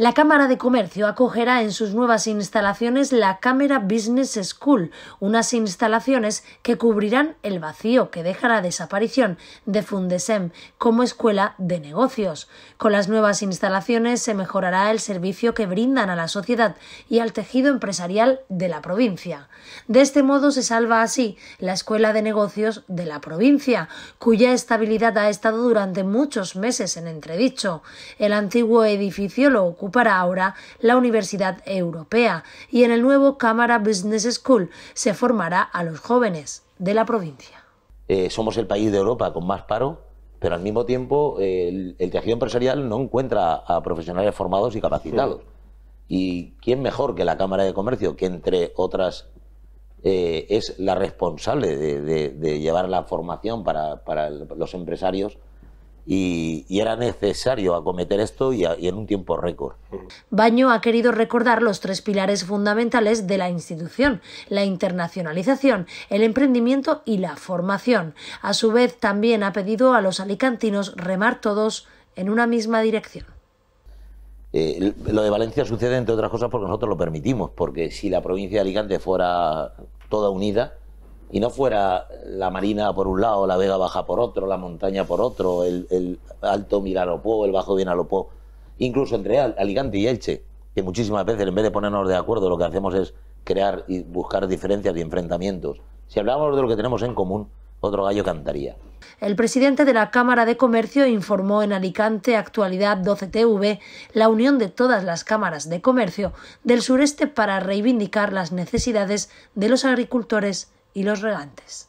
La Cámara de Comercio acogerá en sus nuevas instalaciones la Cámara Business School, unas instalaciones que cubrirán el vacío que deja la desaparición de Fundesem como escuela de negocios. Con las nuevas instalaciones se mejorará el servicio que brindan a la sociedad y al tejido empresarial de la provincia. De este modo se salva así la escuela de negocios de la provincia, cuya estabilidad ha estado durante muchos meses en entredicho. El antiguo edificio lo ocupa para ahora la Universidad Europea y en el nuevo Cámara Business School se formará a los jóvenes de la provincia. Eh, somos el país de Europa con más paro, pero al mismo tiempo el, tejido empresarial no encuentra a profesionales formados y capacitados. ¿Y quién mejor que la Cámara de Comercio, que entre otras eh, es la responsable de, llevar la formación para los empresarios y, era necesario acometer esto y, en un tiempo récord. Baño ha querido recordar los tres pilares fundamentales de la institución, la internacionalización, el emprendimiento y la formación. A su vez, también ha pedido a los alicantinos remar todos en una misma dirección. Eh, lo de Valencia sucede, entre otras cosas, porque nosotros lo permitimos, porque si la provincia de Alicante fuera toda unida, y no fuera la Marina por un lado, la Vega Baja por otro, la montaña por otro, el, Alto Miralopó, el Bajo Vinalopó, incluso entre Alicante y Elche, que muchísimas veces en vez de ponernos de acuerdo lo que hacemos es crear y buscar diferencias y enfrentamientos. Si hablábamos de lo que tenemos en común, otro gallo cantaría. El presidente de la Cámara de Comercio informó en Alicante Actualidad 12TV la unión de todas las cámaras de comercio del sureste para reivindicar las necesidades de los agricultores y los regantes.